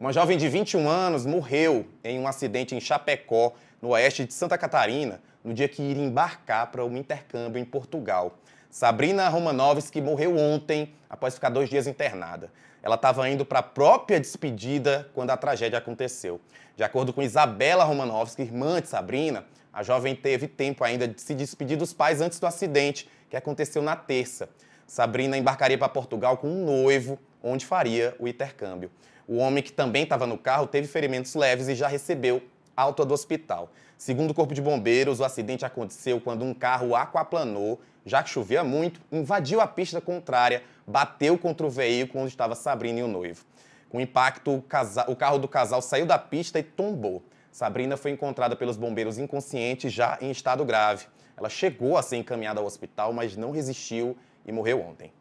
Uma jovem de 21 anos morreu em um acidente em Chapecó, no oeste de Santa Catarina, no dia que iria embarcar para um intercâmbio em Portugal. Sabrina Romanovski morreu ontem, após ficar dois dias internada. Ela estava indo para a própria despedida quando a tragédia aconteceu. De acordo com Isabela Romanovski, irmã de Sabrina, a jovem teve tempo ainda de se despedir dos pais antes do acidente, que aconteceu na terça. Sabrina embarcaria para Portugal com um noivo, onde faria o intercâmbio. O homem que também estava no carro teve ferimentos leves e já recebeu alta do hospital. Segundo o Corpo de Bombeiros, o acidente aconteceu quando um carro aquaplanou, já que chovia muito, invadiu a pista contrária, bateu contra o veículo onde estava Sabrina e o noivo. Com o impacto, o, casal, o carro do casal saiu da pista e tombou. Sabrina foi encontrada pelos bombeiros inconsciente, já em estado grave. Ela chegou a ser encaminhada ao hospital, mas não resistiu e morreu ontem.